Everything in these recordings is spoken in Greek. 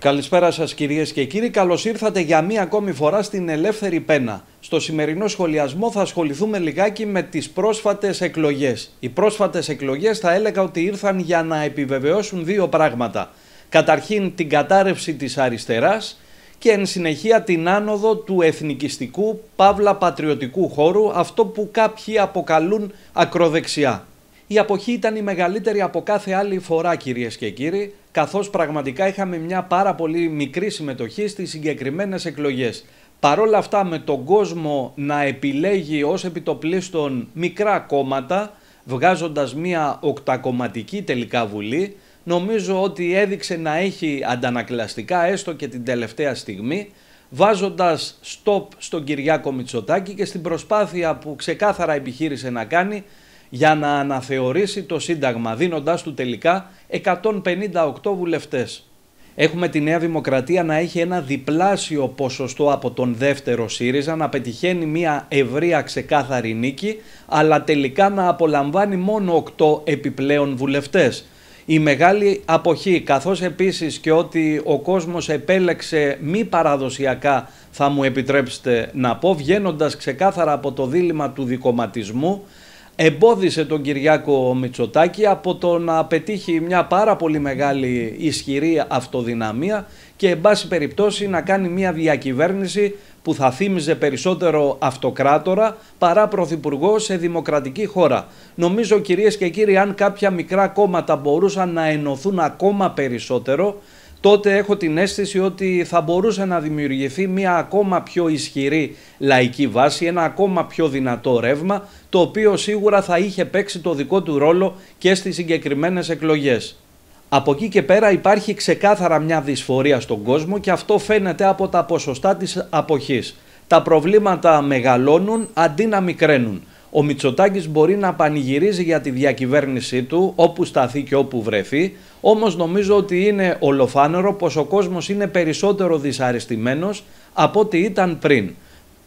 Καλησπέρα σας κυρίες και κύριοι, καλώς ήρθατε για μία ακόμη φορά στην Ελεύθερη Πένα. Στο σημερινό σχολιασμό θα ασχοληθούμε λιγάκι με τις πρόσφατες εκλογές. Οι πρόσφατες εκλογές θα έλεγα ότι ήρθαν για να επιβεβαιώσουν δύο πράγματα. Καταρχήν την κατάρρευση της αριστεράς και εν συνεχεία την άνοδο του εθνικιστικού, παύλα πατριωτικού χώρου, αυτό που κάποιοι αποκαλούν ακροδεξιά. Η αποχή ήταν η μεγαλύτερη από κάθε άλλη φορά κυρίες και κύριοι, καθώς πραγματικά είχαμε μια πάρα πολύ μικρή συμμετοχή στις συγκεκριμένες εκλογές. Παρόλα αυτά με τον κόσμο να επιλέγει ως επιτοπλίστων μικρά κόμματα, βγάζοντας μια οκτακομματική τελικά βουλή, νομίζω ότι έδειξε να έχει αντανακλαστικά έστω και την τελευταία στιγμή, βάζοντας stop στον Κυριάκο Μητσοτάκη και στην προσπάθεια που ξεκάθαρα επιχείρησε να κάνει για να αναθεωρήσει το Σύνταγμα, δίνοντάς του τελικά 158 βουλευτές. Έχουμε τη Νέα Δημοκρατία να έχει ένα διπλάσιο ποσοστό από τον δεύτερο ΣΥΡΙΖΑ, να πετυχαίνει μια ευρεία ξεκάθαρη νίκη, αλλά τελικά να απολαμβάνει μόνο 8 επιπλέον βουλευτές. Η μεγάλη αποχή, καθώς επίσης και ότι ο κόσμος επέλεξε μη παραδοσιακά, θα μου επιτρέψετε να πω, βγαίνοντας ξεκάθαρα από το δίλημα του δικοματισμού, εμπόδισε τον Κυριάκο Μητσοτάκη από το να πετύχει μια πάρα πολύ μεγάλη ισχυρή αυτοδυναμία και εν πάση περιπτώσει να κάνει μια διακυβέρνηση που θα θύμιζε περισσότερο αυτοκράτορα παρά πρωθυπουργό σε δημοκρατική χώρα. Νομίζω κυρίες και κύριοι αν κάποια μικρά κόμματα μπορούσαν να ενωθούν ακόμα περισσότερο τότε έχω την αίσθηση ότι θα μπορούσε να δημιουργηθεί μια ακόμα πιο ισχυρή λαϊκή βάση, ένα ακόμα πιο δυνατό ρεύμα, το οποίο σίγουρα θα είχε παίξει το δικό του ρόλο και στις συγκεκριμένες εκλογές. Από εκεί και πέρα υπάρχει ξεκάθαρα μια δυσφορία στον κόσμο και αυτό φαίνεται από τα ποσοστά της αποχής. Τα προβλήματα μεγαλώνουν αντί να μικραίνουν. Ο Μητσοτάκης μπορεί να πανηγυρίζει για τη διακυβέρνησή του όπου σταθεί και όπου βρεθεί, όμως νομίζω ότι είναι ολοφάνερο πως ο κόσμος είναι περισσότερο δυσαρεστημένος από ό,τι ήταν πριν.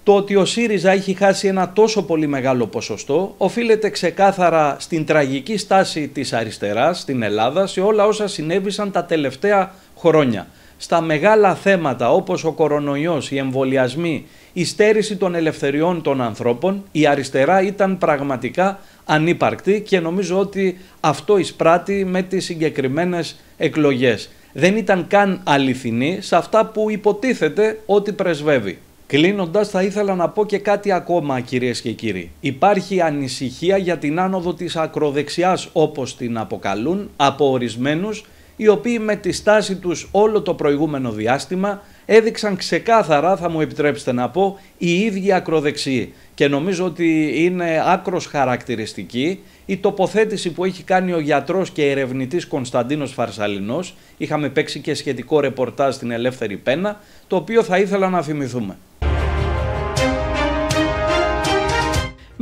Το ότι ο ΣΥΡΙΖΑ έχει χάσει ένα τόσο πολύ μεγάλο ποσοστό οφείλεται ξεκάθαρα στην τραγική στάση της αριστεράς στην Ελλάδα σε όλα όσα συνέβησαν τα τελευταία χρόνια. Στα μεγάλα θέματα όπως ο κορονοϊός, οι εμβολιασμοί, η στέρηση των ελευθεριών των ανθρώπων, η αριστερά ήταν πραγματικά ανύπαρκτη και νομίζω ότι αυτό εισπράττει με τις συγκεκριμένες εκλογές. Δεν ήταν καν αληθινή σε αυτά που υποτίθεται ότι πρεσβεύει. Κλείνοντας θα ήθελα να πω και κάτι ακόμα κυρίες και κύριοι. Υπάρχει ανησυχία για την άνοδο της ακροδεξιάς όπως την αποκαλούν από ορισμένους οι οποίοι με τη στάση τους όλο το προηγούμενο διάστημα έδειξαν ξεκάθαρα, θα μου επιτρέψετε να πω, οι ίδιοι ακροδεξιοί. Και νομίζω ότι είναι άκρος χαρακτηριστική η τοποθέτηση που έχει κάνει ο γιατρός και ερευνητής Κωνσταντίνος Φαρσαλινός. Είχαμε παίξει και σχετικό ρεπορτάζ στην Ελεύθερη Πένα, το οποίο θα ήθελα να θυμηθούμε.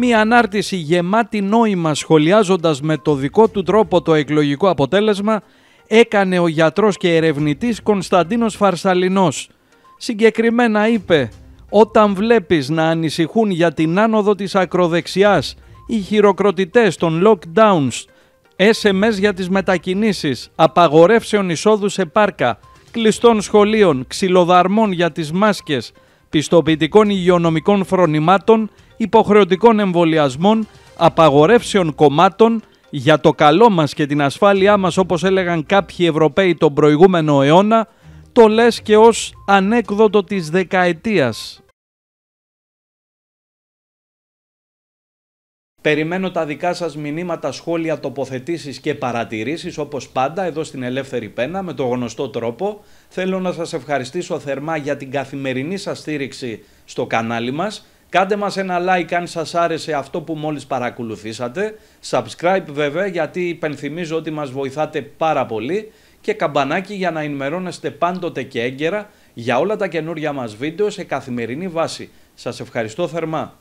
Μία ανάρτηση γεμάτη νόημα σχολιάζοντας με το δικό του τρόπο το εκλογικό αποτέλεσμα έκανε ο γιατρός και ερευνητής Κωνσταντίνος Φαρσαλινός. Συγκεκριμένα είπε «Όταν βλέπεις να ανησυχούν για την άνοδο της ακροδεξιάς οι χειροκροτητές των lockdowns, SMS για τις μετακινήσεις, απαγορεύσεων εισόδου σε πάρκα, κλειστών σχολείων, ξυλοδαρμών για τις μάσκες, πιστοποιητικών υγειονομικών φρονημάτων, υποχρεωτικών εμβολιασμών, απαγορεύσεων κομμάτων, για το καλό μας και την ασφάλειά μας όπως έλεγαν κάποιοι Ευρωπαίοι τον προηγούμενο αιώνα, το λες και ως ανέκδοτο της δεκαετίας. Περιμένω τα δικά σας μηνύματα, σχόλια, τοποθετήσεις και παρατηρήσεις όπως πάντα εδώ στην Ελεύθερη Πένα με το γνωστό τρόπο. Θέλω να σας ευχαριστήσω θερμά για την καθημερινή σας στήριξη στο κανάλι μας Κάντε μας ένα like αν σας άρεσε αυτό που μόλις παρακολουθήσατε. Subscribe βέβαια γιατί υπενθυμίζω ότι μας βοηθάτε πάρα πολύ και καμπανάκι για να ενημερώνεστε πάντοτε και έγκαιρα για όλα τα καινούργια μας βίντεο σε καθημερινή βάση. Σας ευχαριστώ θερμά.